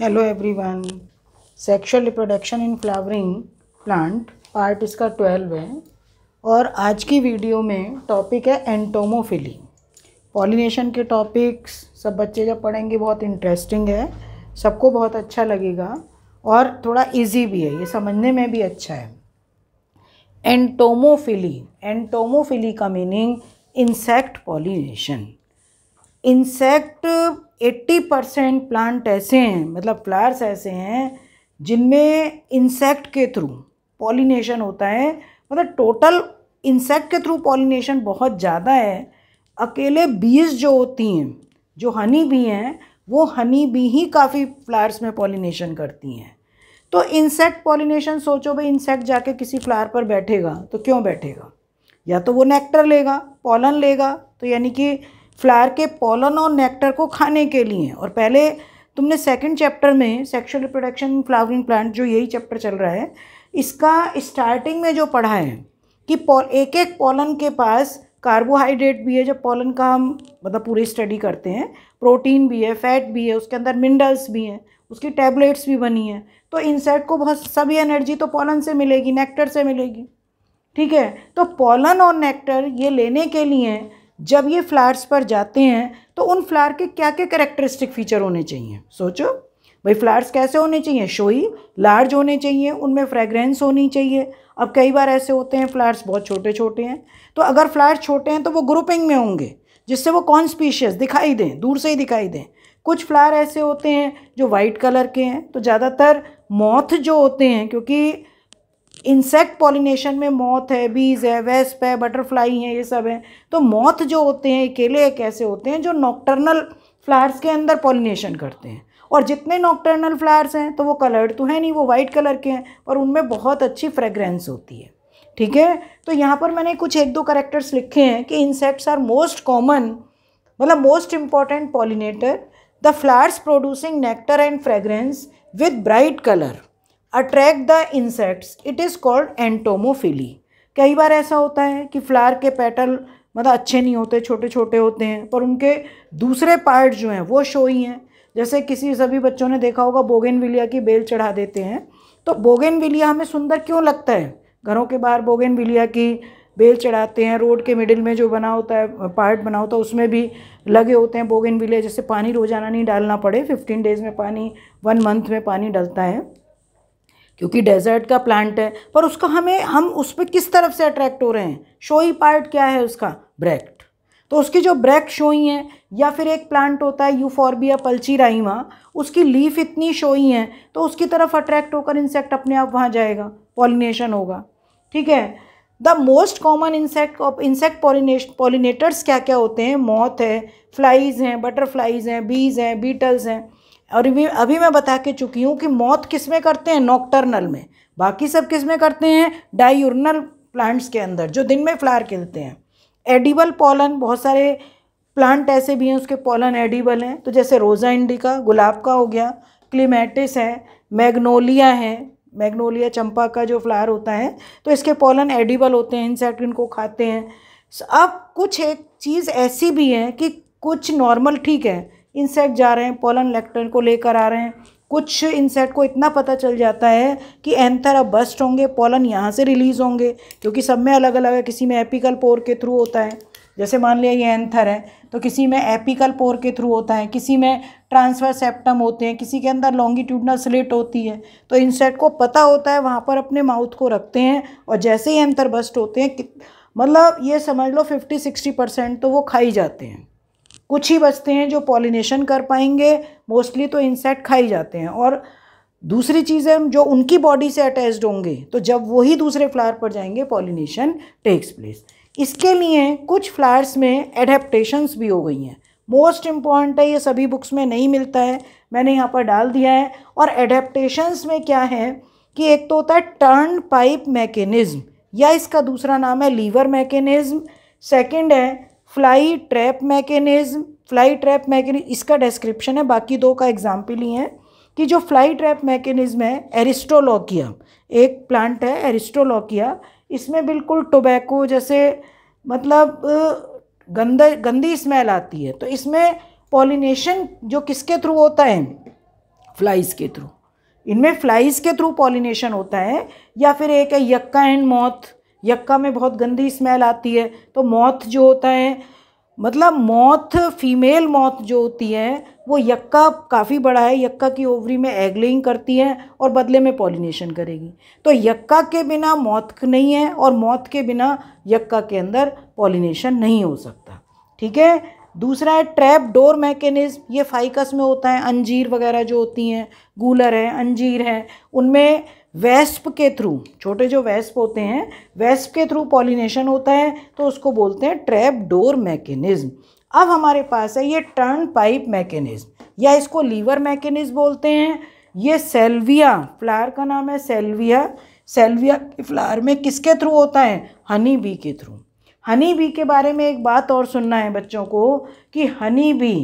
hello everyone sexual reproduction in flowering plant part इसका twelve है और आज की वीडियो में टॉपिक है एंटोमोफिली पॉलिनेशन के टॉपिक्स सब बच्चे जब पढ़ेंगे बहुत इंटरेस्टिंग है सबको बहुत अच्छा लगेगा और थोड़ा इजी भी है ये समझने में भी अच्छा है एंटोमोफिली एंटोमोफिली का meaning insect pollination insect eighty percent plant ऐसे हैं मतलब फ्लावर्स ऐसे हैं जिनमें इंसेक्ट के थ्रू पॉलिनेशन होता है मतलब टोटल इंसेक्ट के थ्रू पॉलिनेशन बहुत ज़्यादा है अकेले बीज जो होती हैं जो हनी भी हैं वो हनी भी ही काफ़ी फ्लावर्स में पॉलिनेशन करती हैं तो इंसेक्ट पॉलिनेशन सोचो भाई इंसेक्ट जाके किसी फ्लावर पर बैठेगा तो क्यों बैठेगा या तो वो नेक्टर लेगा पॉलन लेगा तो यानी कि फ्लायर के पोलन और नेक्टर को खाने के लिए और पहले तुमने सेकंड चैप्टर में सेक्शुअल रिप्रोडक्शन फ्लावरिंग प्लांट जो यही चैप्टर चल रहा है इसका स्टार्टिंग में जो पढ़ा है कि एक एक पोलन के पास कार्बोहाइड्रेट भी है जब पोलन का हम मतलब पूरी स्टडी करते हैं प्रोटीन भी है फैट भी है उसके अंदर मिनरल्स भी हैं उसकी टैबलेट्स भी बनी हैं तो इंसेक्ट को बहुत सभी एनर्जी तो पोलन से मिलेगी नेक्टर से मिलेगी ठीक है तो पोलन और नेक्टर ये लेने के लिए जब ये फ्लावर्स पर जाते हैं तो उन फ्लावर के क्या क्या करेक्टरिस्टिक फीचर होने चाहिए सोचो भाई फ्लावर्स कैसे होने चाहिए शोई लार्ज होने चाहिए उनमें फ्रेग्रेंस होनी चाहिए अब कई बार ऐसे होते हैं फ्लावर्स बहुत छोटे छोटे हैं तो अगर फ्लावर्स छोटे हैं तो वो ग्रुपिंग में होंगे जिससे वो कॉन्स्पीशियस दिखाई दें दूर से ही दिखाई दें कुछ फ्लावर ऐसे होते हैं जो वाइट कलर के हैं तो ज़्यादातर मौथ जो होते हैं क्योंकि इंसेक्ट पॉलिनेशन में मौत है बीज है वेस्प है बटरफ्लाई हैं ये सब हैं तो मौत जो होते हैं अकेले एक ऐसे होते हैं जो नॉक्टर्नल फ्लावर्स के अंदर पॉलिनेशन करते हैं और जितने नॉक्टर्नल फ्लावर्स हैं तो वो कलर्ड तो हैं नहीं वो वाइट कलर के हैं पर उनमें बहुत अच्छी फ्रेग्रेंस होती है ठीक है तो यहाँ पर मैंने कुछ एक दो करेक्टर्स लिखे हैं कि इंसेक्ट्स आर मोस्ट कॉमन मतलब most important pollinator the flowers producing nectar and fragrance with bright colour attract the insects it is called entomophily कई बार ऐसा होता है कि फ्लावर के पेटल मतलब अच्छे नहीं होते छोटे छोटे होते हैं पर उनके दूसरे पार्ट जो हैं वो शो ही हैं जैसे किसी सभी बच्चों ने देखा होगा बोगेन विलिया की बेल चढ़ा देते हैं तो बोगेनविलिया हमें सुंदर क्यों लगता है घरों के बाहर बोगेन विलिया की बेल चढ़ाते हैं रोड के मिडिल में जो बना होता है पार्ट बना होता है उसमें भी लगे होते हैं बोगेनविलिया जैसे पानी रोज़ाना नहीं डालना पड़े फिफ्टीन डेज़ में पानी वन मंथ में पानी डलता है क्योंकि डेजर्ट का प्लांट है पर उसका हमें हम उस पर किस तरफ से अट्रैक्ट हो रहे हैं शोई पार्ट क्या है उसका ब्रैक्ट तो उसकी जो ब्रैक शोई हैं या फिर एक प्लांट होता है यूफॉर्बिया पल्ची राइमा उसकी लीफ इतनी शोई हैं तो उसकी तरफ अट्रैक्ट होकर इंसेक्ट अपने आप वहाँ जाएगा पॉलिनेशन होगा ठीक है the most common insect insect pollination pollinators क्या क्या होते हैं मौत है फ्लाइज हैं बटरफ्लाइज हैं बीज हैं बीटल्स हैं और अभी अभी मैं बता के चुकी हूँ कि मौत किस में करते हैं नॉक्टर्नल में बाकी सब किस में करते हैं डायूर्नल प्लांट्स के अंदर जो दिन में फ्लावर खिलते हैं एडिबल पॉलन बहुत सारे प्लांट ऐसे भी हैं उसके पॉलन एडिबल हैं तो जैसे रोज़ा इंडिका गुलाब का हो गया क्लीमेटिस है मैग्नोलिया है मैग्नोलिया चंपा का जो फ्लावर होता है तो इसके पॉलन एडिबल होते हैं इंसेक्ट इनको खाते हैं अब कुछ एक चीज़ ऐसी भी है कि कुछ नॉर्मल ठीक है इंसेक्ट जा रहे हैं पोलन लेक्टन को लेकर आ रहे हैं कुछ इंसेक्ट को इतना पता चल जाता है कि एंथर अब बस्ट होंगे पोलन यहाँ से रिलीज़ होंगे क्योंकि सब में अलग अलग है किसी में एपिकल पोर के थ्रू होता है जैसे मान लिया ये एंथर है तो किसी में एपिकल पोर के थ्रू होता है किसी में ट्रांसफर सेप्टम होते हैं किसी के अंदर लॉन्गिट्यूडनल स्लिट होती है तो इंसेक्ट को पता होता है वहाँ पर अपने माउथ को रखते हैं और जैसे ही एंथर बस्ट होते हैं मतलब ये समझ लो फिफ्टी सिक्सटी परसेंट तो वो खाई जाते हैं कुछ ही बचते हैं जो पॉलिनेशन कर पाएंगे मोस्टली तो इंसेक्ट खाई जाते हैं और दूसरी चीज़ है जो उनकी बॉडी से अटैच होंगे तो जब वही दूसरे फ्लावर पर जाएंगे पॉलिनेशन टेक्स प्लेस इसके लिए कुछ फ्लावर्स में एडेप्टेशंस भी हो गई हैं मोस्ट इम्पॉर्टेंट है ये सभी बुक्स में नहीं मिलता है मैंने यहाँ पर डाल दिया है और एडेप्टेशंस में क्या है कि एक तो होता है टर्न पाइप मैकेनिज़्म या इसका दूसरा नाम है लीवर मैकेनिज़्म सेकंड है fly trap mechanism fly trap mechanism इसका डिस्क्रिप्शन है बाकी दो का एग्जाम्पल ही है कि जो फ्लाई ट्रैप मैकेनिज़्म है एरिस्टोलोकिया एक प्लांट है एरिस्टोलोकिया इसमें बिल्कुल टोबैको जैसे मतलब गंदा गंदी स्मेल आती है तो इसमें पॉलिनेशन जो किसके थ्रू होता है फ्लाइज़ के थ्रू इनमें फ्लाइज़ के थ्रू पॉलिनेशन होता है या फिर एक है यक्का एंड मौत यक्का में बहुत गंदी स्मेल आती है तो मौत जो होता है मतलब मौत फीमेल मौत जो होती है वो यक्का काफ़ी बड़ा है यक्का की ओवरी में एग करती है और बदले में पॉलिनेशन करेगी तो यक्का के बिना मौत नहीं है और मौत के बिना यक्का के अंदर पॉलिनेशन नहीं हो सकता ठीक है दूसरा है ट्रैप डोर मैकेनिज़्म ये फाइकस में होता है अंजीर वगैरह जो होती हैं गूलर है अंजीर है उनमें वेस्प के थ्रू छोटे जो वेस्प होते हैं वेस्प के थ्रू पॉलिनेशन होता है तो उसको बोलते हैं ट्रैप डोर मैकेनिज्म अब हमारे पास है ये टर्न पाइप मैकेनिज्म या इसको लीवर मैकेनिज्म बोलते हैं ये सेल्विया फ्लावर का नाम है सेल्विया सेल्विया के फ्लावर में किसके थ्रू होता है हनी बी के थ्रू हनी बी के बारे में एक बात और सुनना है बच्चों को कि हनी बी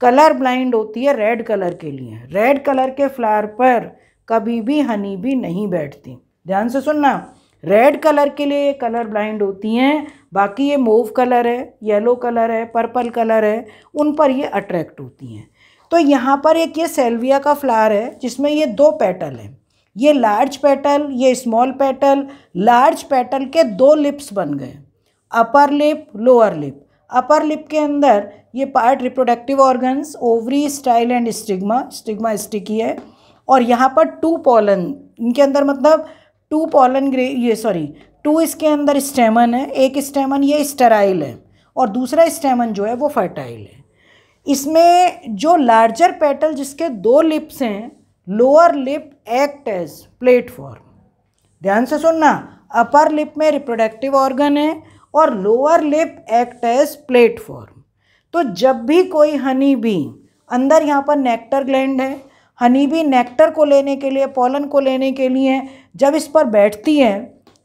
कलर ब्लाइंड होती है रेड कलर के लिए रेड कलर के फ्लावर पर कभी भी हनी भी नहीं बैठती ध्यान से सुनना रेड कलर के लिए ये कलर ब्लाइंड होती हैं बाकी ये मोव कलर है येलो कलर है पर्पल कलर है उन पर ये अट्रैक्ट होती हैं तो यहाँ पर एक ये सेल्विया का फ्लावर है जिसमें ये दो पेटल हैं ये लार्ज पेटल ये स्मॉल पेटल लार्ज पेटल के दो लिप्स बन गए upper lip lower lip upper lip के अंदर ये part reproductive organs ovary style and stigma stigma sticky है और यहाँ पर टू पॉलन इनके अंदर मतलब टू पॉलन ग्रे ये सॉरी टू इसके अंदर स्टेमन है एक स्टेमन ये स्टेराइल है और दूसरा स्टेमन जो है वो फर्टाइल है इसमें जो लार्जर पेटल जिसके दो लिप्स हैं lower lip act as platform ध्यान से सुनना अपर लिप में रिप्रोडक्टिव ऑर्गन है और lower lip act as platform तो जब भी कोई हनी भी अंदर यहाँ पर नेक्टर ग्लैंड है हनीबी नेक्टर को लेने के लिए पोलन को लेने के लिए जब इस पर बैठती हैं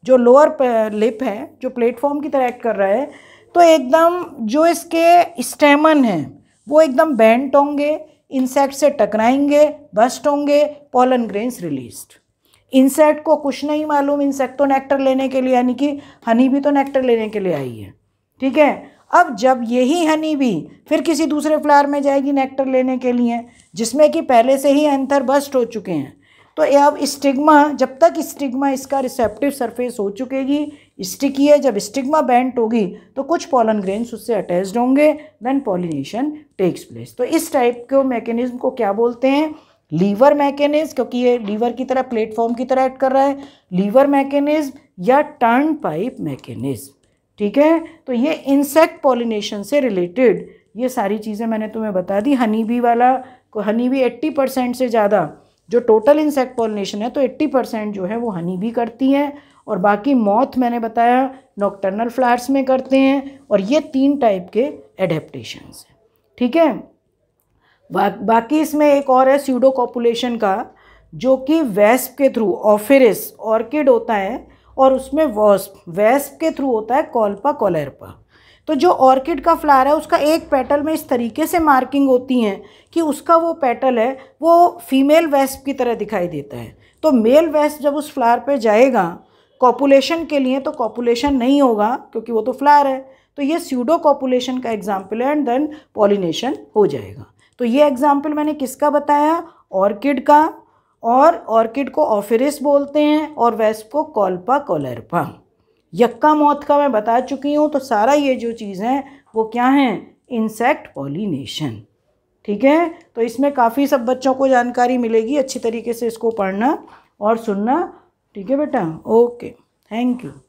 जो लोअर लिप है जो प्लेटफॉर्म की तरह एक्ट कर रहा है तो एकदम जो इसके स्टेमन हैं वो एकदम बैंट होंगे इंसेक्ट से टकराएंगे बस्ट होंगे पोलन ग्रेन्स रिलीज्ड इंसेक्ट को कुछ नहीं मालूम इंसेक्ट तो नेक्टर लेने के लिए यानी कि हनी भी तो नेक्टर लेने के लिए आई है ठीक है अब जब यही हनी भी फिर किसी दूसरे फ्लावर में जाएगी नेक्टर लेने के लिए जिसमें कि पहले से ही एंथर बस्ट हो चुके हैं तो अब स्टिग्मा जब तक स्टिग्मा इसका रिसेप्टिव सरफेस हो चुकेगी स्टिकी है जब स्टिग्मा बैंट होगी तो कुछ पॉलन ग्रेन्स उससे अटैच्ड होंगे देन पॉलिनेशन टेक्स प्लेस तो इस टाइप के मैकेनिज्म को क्या बोलते हैं लीवर मैकेनिज्म क्योंकि ये लीवर की तरह प्लेटफॉर्म की तरह एक्ट कर रहा है लीवर मैकेनिज्म या टर्न पाइप मैकेनिज्म ठीक है तो ये इंसेक्ट पॉलिनेशन से रिलेटेड ये सारी चीज़ें मैंने तुम्हें बता दी हनी बी वाला हनी बी एट्टी परसेंट से ज़्यादा जो टोटल इंसेक्ट पॉलिनेशन है तो एट्टी परसेंट जो है वो हनी भी करती हैं और बाकी मौत मैंने बताया नॉक्टर्नल फ्लावर्स में करते हैं और ये तीन टाइप के एडेप्टेशंस हैं ठीक है बा, बाकी इसमें एक और है सीडो कॉपुलेशन का जो कि वेस्प के थ्रू ऑफिरिस ऑर्किड होता है और उसमें वॉस्प वेस्प के थ्रू होता है कॉल्पा कॉलेरपा तो जो ऑर्किड का फ्लावर है उसका एक पेटल में इस तरीके से मार्किंग होती हैं कि उसका वो पेटल है वो फीमेल वेस्प की तरह दिखाई देता है तो मेल वेस्प जब उस फ्लावर पे जाएगा कॉपुलेशन के लिए तो कॉपुलेशन नहीं होगा क्योंकि वो तो फ्लावर है तो ये स्यूडो कॉपुलेशन का एग्जाम्पल है एंड देन पॉलिनेशन हो जाएगा तो ये एग्जाम्पल मैंने किसका बताया ऑर्किड का और ऑर्किड को ऑफिरिस बोलते हैं और वेस्प को कॉल्पा कोलरपा यक्का मौत का मैं बता चुकी हूँ तो सारा ये जो चीज़ हैं वो क्या हैं इंसेक्ट पॉलिनेशन ठीक है तो इसमें काफ़ी सब बच्चों को जानकारी मिलेगी अच्छी तरीके से इसको पढ़ना और सुनना ठीक है बेटा ओके थैंक यू